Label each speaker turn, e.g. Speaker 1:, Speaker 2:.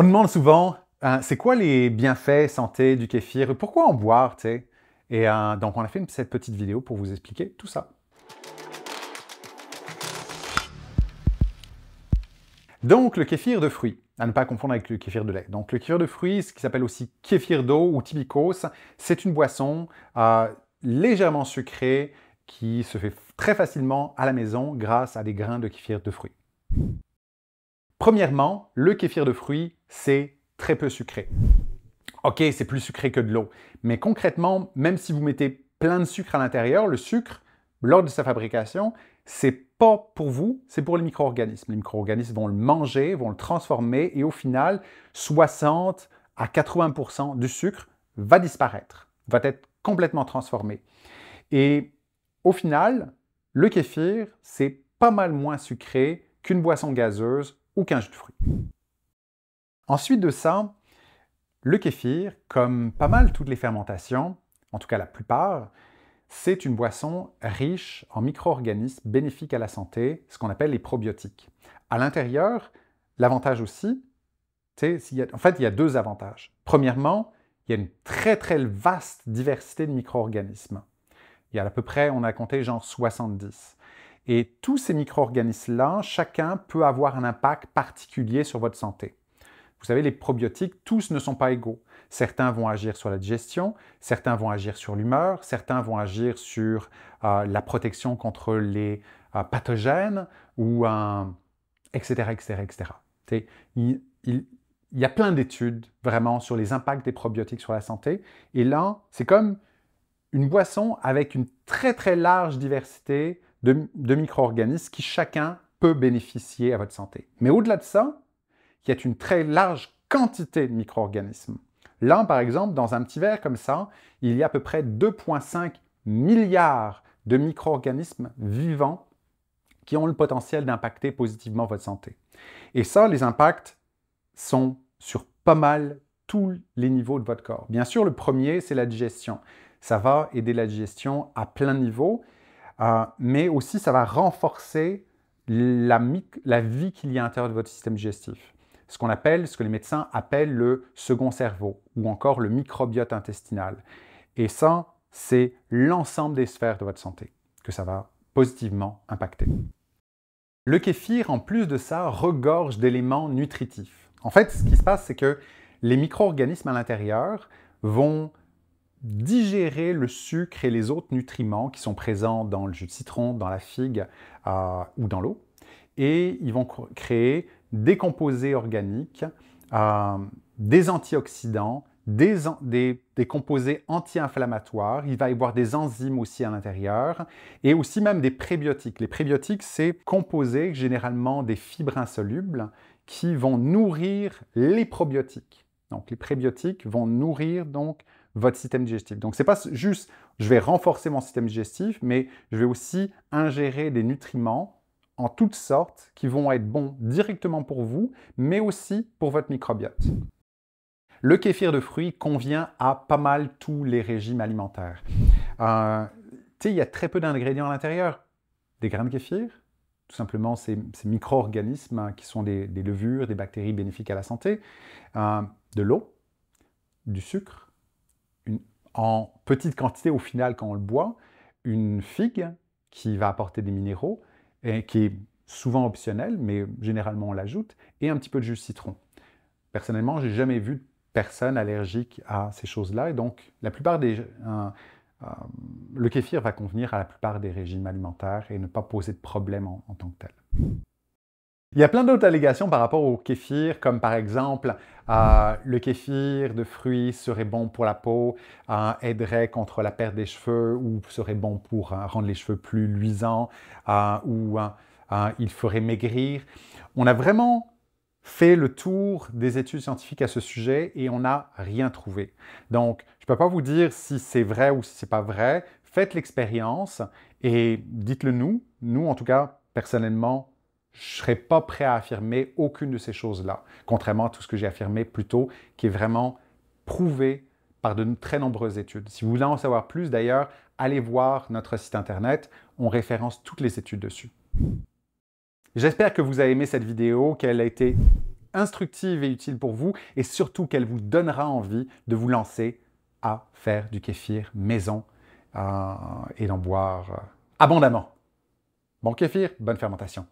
Speaker 1: On demande souvent, hein, c'est quoi les bienfaits santé du kéfir Pourquoi en boire, Et euh, donc, on a fait cette petite vidéo pour vous expliquer tout ça. Donc, le kéfir de fruits, à ne pas confondre avec le kéfir de lait. Donc, le kéfir de fruits, ce qui s'appelle aussi kéfir d'eau ou tibicos, c'est une boisson euh, légèrement sucrée qui se fait très facilement à la maison grâce à des grains de kéfir de fruits. Premièrement, le kéfir de fruits c'est très peu sucré. OK, c'est plus sucré que de l'eau, mais concrètement, même si vous mettez plein de sucre à l'intérieur, le sucre, lors de sa fabrication, c'est pas pour vous, c'est pour les micro-organismes. Les micro-organismes vont le manger, vont le transformer et au final, 60 à 80 du sucre va disparaître, va être complètement transformé. Et au final, le kéfir, c'est pas mal moins sucré qu'une boisson gazeuse ou qu'un jus de fruits. Ensuite de ça, le kéfir, comme pas mal toutes les fermentations, en tout cas la plupart, c'est une boisson riche en micro-organismes bénéfiques à la santé, ce qu'on appelle les probiotiques. À l'intérieur, l'avantage aussi, en fait, il y a deux avantages. Premièrement, il y a une très très vaste diversité de micro-organismes. Il y a à peu près, on a compté genre 70. Et tous ces micro-organismes-là, chacun peut avoir un impact particulier sur votre santé. Vous savez, les probiotiques, tous ne sont pas égaux. Certains vont agir sur la digestion, certains vont agir sur l'humeur, certains vont agir sur euh, la protection contre les euh, pathogènes, ou etc., etc., etc. Il, y a plein d'études vraiment sur les impacts des probiotiques sur la santé. Et là, c'est comme une boisson avec une très, très large diversité de micro-organismes qui chacun peut bénéficier à votre santé. Mais au-delà de ça, qui est une très large quantité de micro-organismes. Là, par exemple, dans un petit verre comme ça, il y a à peu près 2,5 milliards de micro-organismes vivants qui ont le potentiel d'impacter positivement votre santé. Et ça, les impacts sont sur pas mal tous les niveaux de votre corps. Bien sûr, le premier, c'est la digestion. Ça va aider la digestion à plein niveau, euh, mais aussi ça va renforcer la, la vie qu'il y a à l'intérieur de votre système digestif ce qu'on appelle, ce que les médecins appellent le second cerveau ou encore le microbiote intestinal. Et ça, c'est l'ensemble des sphères de votre santé que ça va positivement impacter. Le kéfir, en plus de ça, regorge d'éléments nutritifs. En fait, ce qui se passe, c'est que les micro-organismes à l'intérieur vont digérer le sucre et les autres nutriments qui sont présents dans le jus de citron, dans la figue euh, ou dans l'eau. Et ils vont créer des composés organiques, euh, des antioxydants, des, composés anti-inflammatoires. Il va y avoir des enzymes aussi à l'intérieur et aussi même des prébiotiques. Les prébiotiques, c'est composé généralement des fibres insolubles qui vont nourrir les probiotiques. Donc les prébiotiques vont nourrir donc votre système digestif. Donc, ce n'est pas juste je vais renforcer mon système digestif, mais je vais aussi ingérer des nutriments en toutes sortes qui vont être bons directement pour vous, mais aussi pour votre microbiote. Le kéfir de fruits convient à pas mal tous les régimes alimentaires. Euh, il y a très peu d'ingrédients à l'intérieur. Des grains de kéfir, tout simplement ces, micro-organismes hein, qui sont des, levures, des bactéries bénéfiques à la santé, euh, de l'eau, du sucre, en petite quantité au final quand on le boit, une figue qui va apporter des minéraux, qui est souvent optionnel, mais généralement on l'ajoute, et un petit peu de jus de citron. Personnellement, n'ai jamais vu de personne allergique à ces choses-là, et donc la plupart des... Euh, euh, le kéfir va convenir à la plupart des régimes alimentaires et ne pas poser de problème en tant que tel. Il y a plein d'autres allégations par rapport au kéfir, comme par exemple euh, le kéfir de fruits serait bon pour la peau, euh, aiderait contre la perte des cheveux ou serait bon pour euh, rendre les cheveux plus luisants ou il ferait maigrir. On a vraiment fait le tour des études scientifiques à ce sujet et on n'a rien trouvé. Donc, je ne peux pas vous dire si c'est vrai ou si c'est pas vrai. Faites l'expérience et dites-le nous. Nous, en tout cas, personnellement, je ne serais pas prêt à affirmer aucune de ces choses-là, contrairement à tout ce que j'ai affirmé plus tôt, qui est vraiment prouvé par de très nombreuses études. Si vous voulez en savoir plus, d'ailleurs, allez voir notre site Internet, on référence toutes les études dessus. J'espère que vous avez aimé cette vidéo, qu'elle a été instructive et utile pour vous, et surtout qu'elle vous donnera envie de vous lancer à faire du kéfir maison euh, et d'en boire euh, abondamment. Bon kéfir, bonne fermentation.